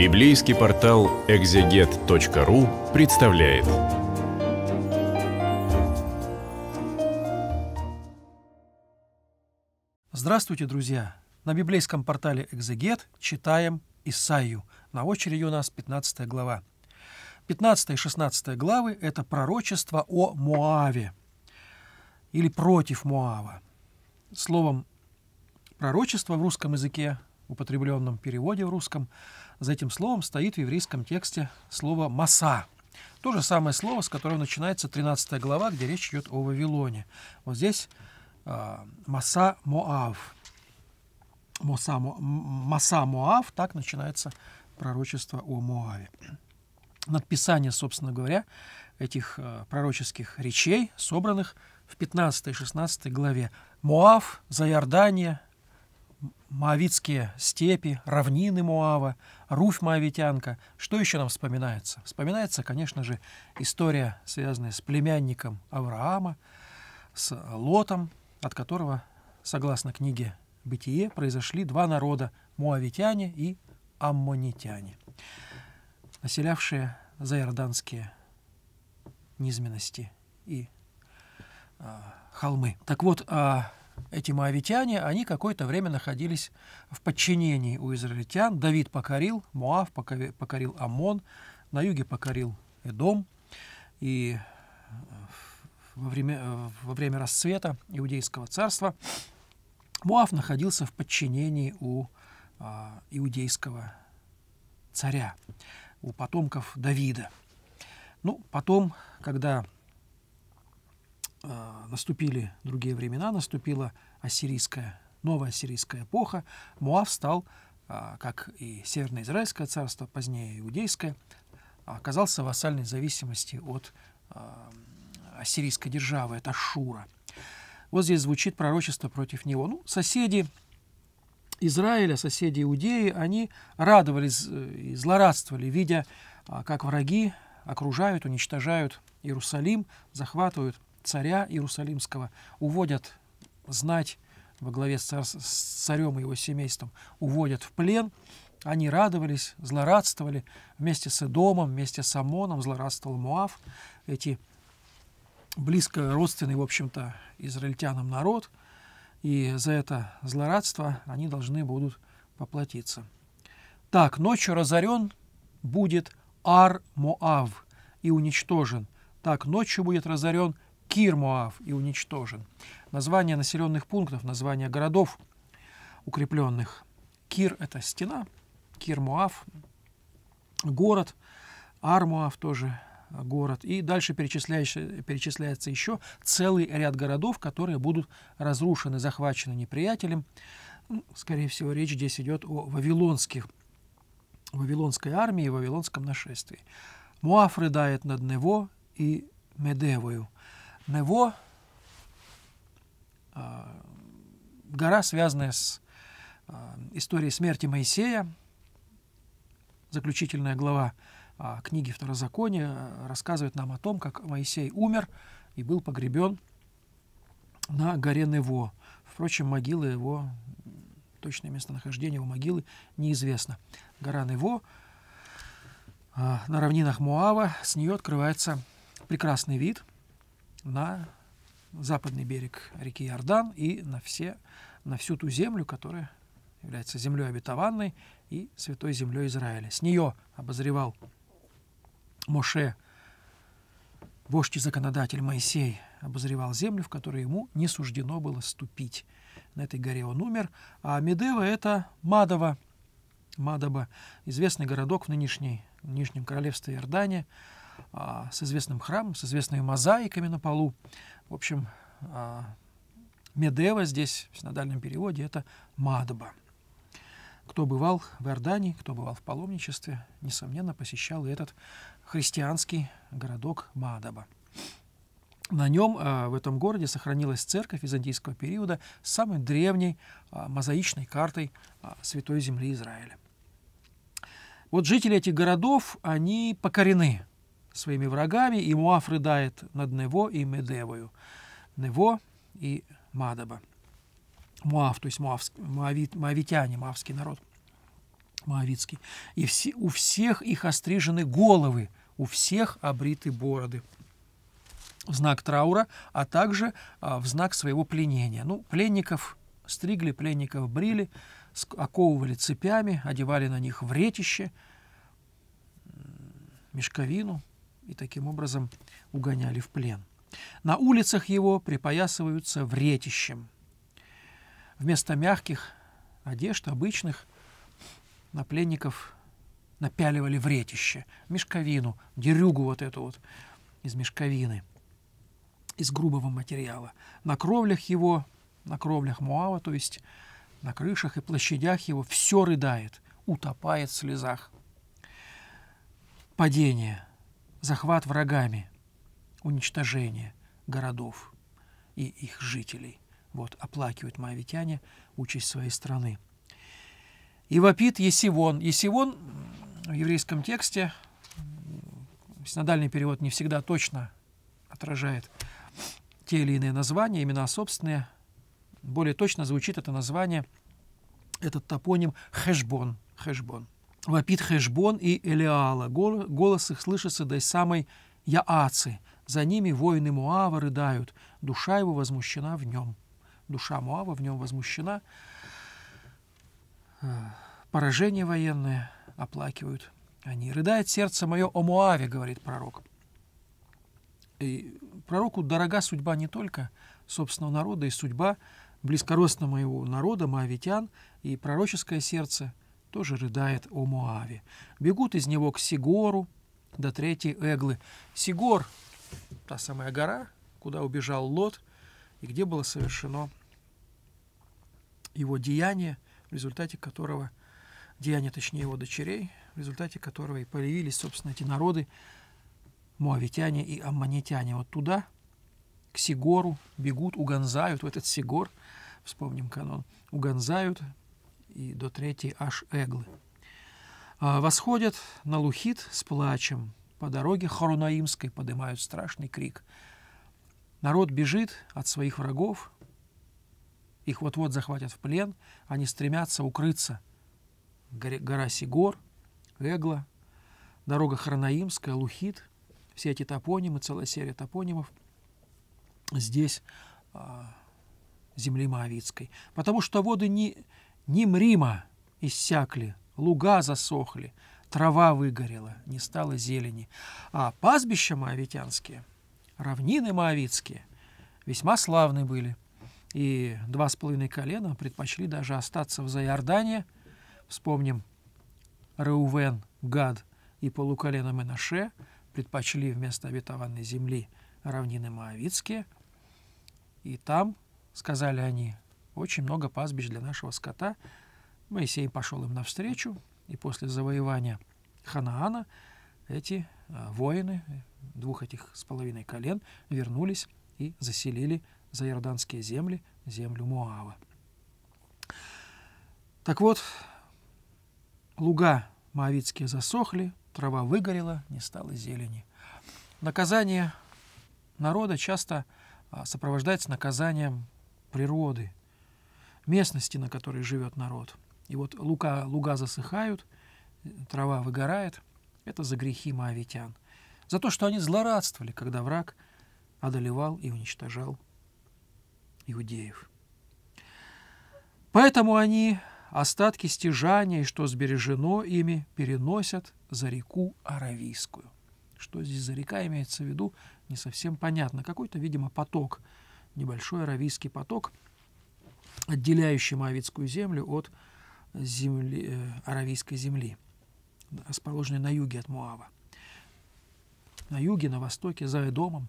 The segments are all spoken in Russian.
Библейский портал экзегет.ру представляет. Здравствуйте, друзья! На библейском портале «Экзегет» читаем Исаию. На очереди у нас 15 глава. 15 и 16 главы – это пророчество о Моаве или против Моава. Словом пророчество в русском языке, употребленном переводе в русском, за этим словом стоит в еврейском тексте слово «маса». То же самое слово, с которого начинается 13 глава, где речь идет о Вавилоне. Вот здесь а, «маса Моав». «Маса Моав» – так начинается пророчество о Моаве. Надписание, собственно говоря, этих а, пророческих речей, собранных в 15 и 16 главе. Моав, Зайордания, Моавитские степи, равнины Муава, Руфь Моавитянка. Что еще нам вспоминается? Вспоминается, конечно же, история, связанная с племянником Авраама, с Лотом, от которого, согласно книге «Бытие», произошли два народа – муавитяне и аммонитяне, населявшие заирданские низменности и э, холмы. Так вот, э, эти моавитяне, они какое-то время находились в подчинении у израильтян. Давид покорил Моав, покорил Амон, на юге покорил Эдом. И э, во время, э, во время расцвета Иудейского царства Моав находился в подчинении у а, иудейского царя, у потомков Давида. Ну, потом, когда а, наступили другие времена, наступила ассирийская, новая ассирийская эпоха. Муав стал, а, как и израильское царство, позднее Иудейское, оказался в вассальной зависимости от а, ассирийской державы, это Шура. Вот здесь звучит пророчество против него. Ну, соседи Израиля, соседи Иудеи, они радовались э, и злорадствовали, видя, как враги окружают, уничтожают Иерусалим, захватывают – царя Иерусалимского, уводят знать во главе с, царем и его семейством, уводят в плен. Они радовались, злорадствовали. Вместе с Эдомом, вместе с Амоном злорадствовал Муав. Эти близко родственный, в общем-то, израильтянам народ. И за это злорадство они должны будут поплатиться. Так, ночью разорен будет Ар-Моав и уничтожен. Так, ночью будет разорен Кир Муав и уничтожен. Название населенных пунктов, название городов укрепленных. Кир – это стена, Кир Муав – город, Армуав тоже город. И дальше перечисляется, перечисляется еще целый ряд городов, которые будут разрушены, захвачены неприятелем. Ну, скорее всего, речь здесь идет о вавилонских, вавилонской армии и вавилонском нашествии. Муав рыдает над Нево и Медевою. Нево а, гора, связанная с а, историей смерти Моисея, заключительная глава а, книги Второзакония рассказывает нам о том, как Моисей умер и был погребен на горе Нево. Впрочем, могила его, точное местонахождение его могилы неизвестно. Гора Нево на равнинах Муава, с нее открывается прекрасный вид – на западный берег реки Иордан и на, все, на всю ту землю, которая является землей обетованной и святой землей Израиля. С нее обозревал Моше, вождь и законодатель Моисей, обозревал землю, в которой ему не суждено было ступить. На этой горе он умер, а Медева — это Мадова, Мадоба, известный городок в нынешней, в нынешнем королевстве Иордания — а, с известным храмом, с известными мозаиками на полу. В общем, а, Медева здесь в синодальном переводе это Мадба. Кто бывал в Иордании, кто бывал в паломничестве, несомненно, посещал этот христианский городок Мадаба. На нем, а, в этом городе, сохранилась церковь византийского периода с самой древней а, мозаичной картой Святой Земли Израиля. Вот жители этих городов, они покорены своими врагами, и Муав рыдает над Нево и Медевою. Нево и Мадаба. Муав, то есть муавск, муавит, муавитяне, муавский народ, муавитский. И все, у всех их острижены головы, у всех обриты бороды в знак траура, а также а, в знак своего пленения. Ну, пленников стригли, пленников брили, оковывали цепями, одевали на них вретище, мешковину, и таким образом угоняли в плен. На улицах его припоясываются вретищем. Вместо мягких одежд, обычных, на пленников напяливали вретище, мешковину, дерюгу вот эту вот из мешковины, из грубого материала. На кровлях его, на кровлях Муава, то есть на крышах и площадях его, все рыдает, утопает в слезах. Падение – захват врагами, уничтожение городов и их жителей. Вот оплакивают моавитяне участь своей страны. И вопит Есивон. Есивон в еврейском тексте, синодальный перевод не всегда точно отражает те или иные названия, имена собственные. Более точно звучит это название, этот топоним Хешбон. Хешбон вопит Хешбон и Элеала, Голос их слышится до самой Яацы. За ними воины Муава рыдают. Душа его возмущена в нем. Душа Муава в нем возмущена. Э, поражение военное оплакивают они. «Рыдает сердце мое о Муаве», — говорит пророк. И пророку дорога судьба не только собственного народа, и судьба близкородственного моего народа, моавитян, и пророческое сердце — тоже рыдает о Моаве. Бегут из него к Сигору, до третьей Эглы. Сигор – та самая гора, куда убежал Лот, и где было совершено его деяние, в результате которого, деяние, точнее, его дочерей, в результате которого и появились, собственно, эти народы, муавитяне и аммонитяне. Вот туда, к Сигору, бегут, угонзают в этот Сигор, вспомним канон, угонзают и до третьей аж Эглы. А, восходят на Лухит с плачем. По дороге Харунаимской поднимают страшный крик. Народ бежит от своих врагов. Их вот-вот захватят в плен. Они стремятся укрыться. Гора Сигор, Эгла, дорога Харанаимская, Лухит. Все эти топонимы, целая серия топонимов. Здесь а, земли Моавицкой. Потому что воды не, Ним Рима иссякли, луга засохли, трава выгорела, не стало зелени. А пастбища моавитянские, равнины моавитские весьма славны были. И два с половиной колена предпочли даже остаться в Зайордане. Вспомним Реувен, Гад и полуколено Менаше предпочли вместо обетованной земли равнины Моавицкие. И там, сказали они, очень много пастбищ для нашего скота. Моисей пошел им навстречу, и после завоевания Ханаана эти а, воины двух этих с половиной колен вернулись и заселили за иорданские земли землю Моава. Так вот, луга моавитские засохли, трава выгорела, не стало зелени. Наказание народа часто а, сопровождается наказанием природы местности, на которой живет народ. И вот лука, луга засыхают, трава выгорает. Это за грехи моавитян. За то, что они злорадствовали, когда враг одолевал и уничтожал иудеев. Поэтому они остатки стяжания, что сбережено ими, переносят за реку Аравийскую. Что здесь за река имеется в виду, не совсем понятно. Какой-то, видимо, поток, небольшой аравийский поток – отделяющий Авицкую землю от земли, э, Аравийской земли, расположенной на юге от Муава. На юге, на востоке, за Эдомом.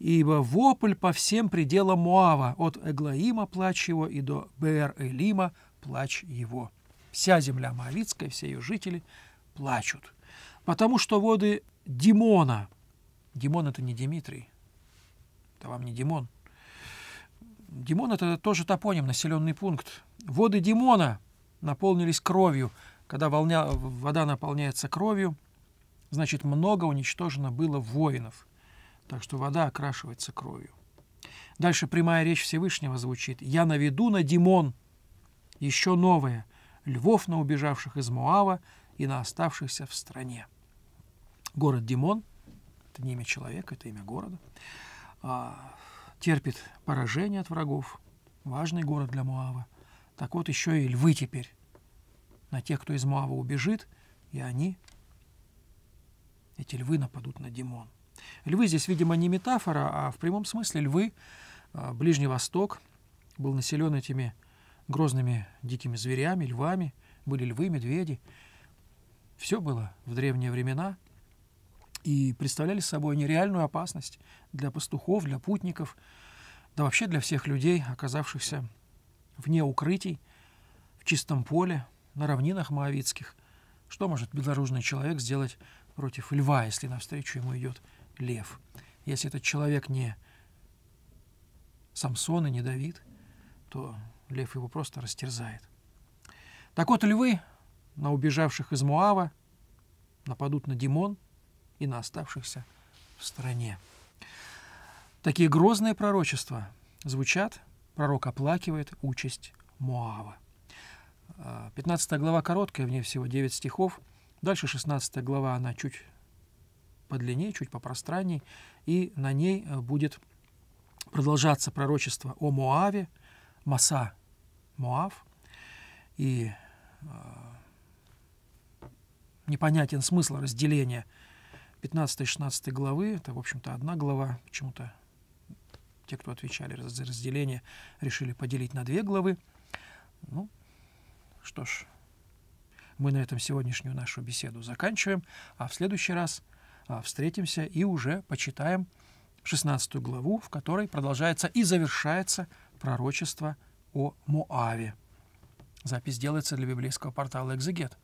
Ибо вопль по всем пределам Муава, от Эглаима плач его и до Бер-Элима плач его. Вся земля Моавицкая, все ее жители плачут. Потому что воды Димона, Димон это не Дмитрий, это вам не Димон – Димон — это тоже топоним, населенный пункт. Воды Димона наполнились кровью. Когда волня, вода наполняется кровью, значит, много уничтожено было воинов. Так что вода окрашивается кровью. Дальше прямая речь Всевышнего звучит. «Я наведу на Димон еще новое, львов на убежавших из Муава и на оставшихся в стране». Город Димон — это не имя человека, это имя города а, — терпит поражение от врагов. Важный город для Муава. Так вот еще и львы теперь. На тех, кто из Муава убежит, и они, эти львы нападут на Димон. Львы здесь, видимо, не метафора, а в прямом смысле львы. А, Ближний Восток был населен этими грозными дикими зверями, львами. Были львы, медведи. Все было в древние времена – и представляли собой нереальную опасность для пастухов, для путников, да вообще для всех людей, оказавшихся вне укрытий, в чистом поле, на равнинах маавитских. Что может безоружный человек сделать против льва, если навстречу ему идет лев? Если этот человек не Самсон и не Давид, то лев его просто растерзает. Так вот, львы на убежавших из Муава нападут на Димон – и на оставшихся в стране. Такие грозные пророчества звучат. Пророк оплакивает участь Муава 15 а, глава короткая, в ней всего 9 стихов. Дальше 16 глава, она чуть подлиннее, чуть попространней. И на ней э, будет продолжаться пророчество о Муаве Маса Муав И а, непонятен смысл разделения – 15-16 главы, это, в общем-то, одна глава, почему-то те, кто отвечали за разделение, решили поделить на две главы. Ну, что ж, мы на этом сегодняшнюю нашу беседу заканчиваем, а в следующий раз а, встретимся и уже почитаем 16 главу, в которой продолжается и завершается пророчество о Моаве. Запись делается для библейского портала «Экзегет».